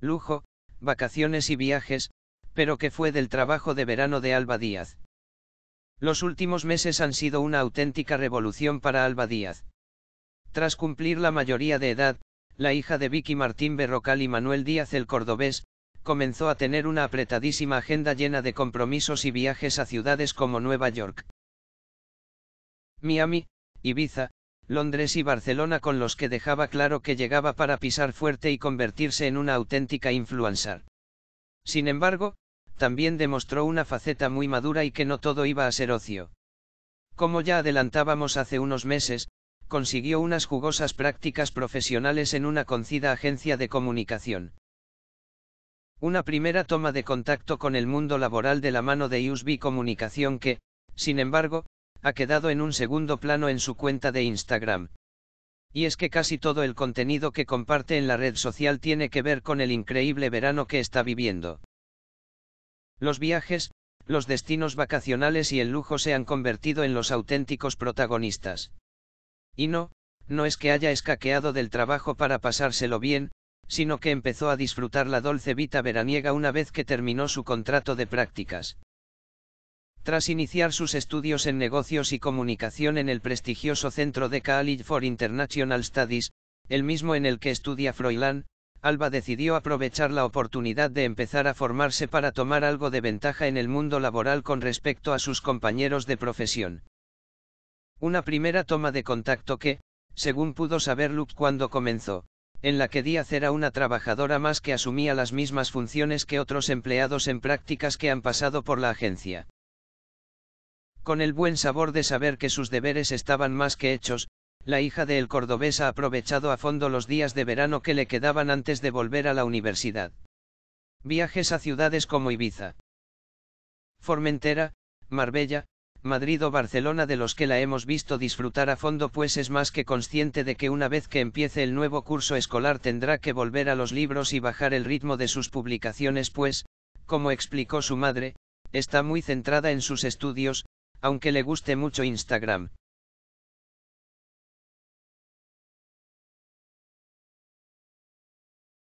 lujo, vacaciones y viajes, pero que fue del trabajo de verano de Alba Díaz. Los últimos meses han sido una auténtica revolución para Alba Díaz. Tras cumplir la mayoría de edad, la hija de Vicky Martín Berrocal y Manuel Díaz el Cordobés, comenzó a tener una apretadísima agenda llena de compromisos y viajes a ciudades como Nueva York, Miami, Ibiza, Londres y Barcelona con los que dejaba claro que llegaba para pisar fuerte y convertirse en una auténtica influencer. Sin embargo, también demostró una faceta muy madura y que no todo iba a ser ocio. Como ya adelantábamos hace unos meses, consiguió unas jugosas prácticas profesionales en una concida agencia de comunicación. Una primera toma de contacto con el mundo laboral de la mano de USB Comunicación que, sin embargo, ha quedado en un segundo plano en su cuenta de Instagram. Y es que casi todo el contenido que comparte en la red social tiene que ver con el increíble verano que está viviendo. Los viajes, los destinos vacacionales y el lujo se han convertido en los auténticos protagonistas. Y no, no es que haya escaqueado del trabajo para pasárselo bien, sino que empezó a disfrutar la dulce vita veraniega una vez que terminó su contrato de prácticas. Tras iniciar sus estudios en negocios y comunicación en el prestigioso centro de College for International Studies, el mismo en el que estudia Froilán, Alba decidió aprovechar la oportunidad de empezar a formarse para tomar algo de ventaja en el mundo laboral con respecto a sus compañeros de profesión. Una primera toma de contacto que, según pudo saber Luke cuando comenzó, en la que Díaz era una trabajadora más que asumía las mismas funciones que otros empleados en prácticas que han pasado por la agencia. Con el buen sabor de saber que sus deberes estaban más que hechos, la hija de el cordobés ha aprovechado a fondo los días de verano que le quedaban antes de volver a la universidad. Viajes a ciudades como Ibiza. Formentera, Marbella, Madrid o Barcelona de los que la hemos visto disfrutar a fondo pues es más que consciente de que una vez que empiece el nuevo curso escolar tendrá que volver a los libros y bajar el ritmo de sus publicaciones pues, como explicó su madre, está muy centrada en sus estudios, aunque le guste mucho Instagram,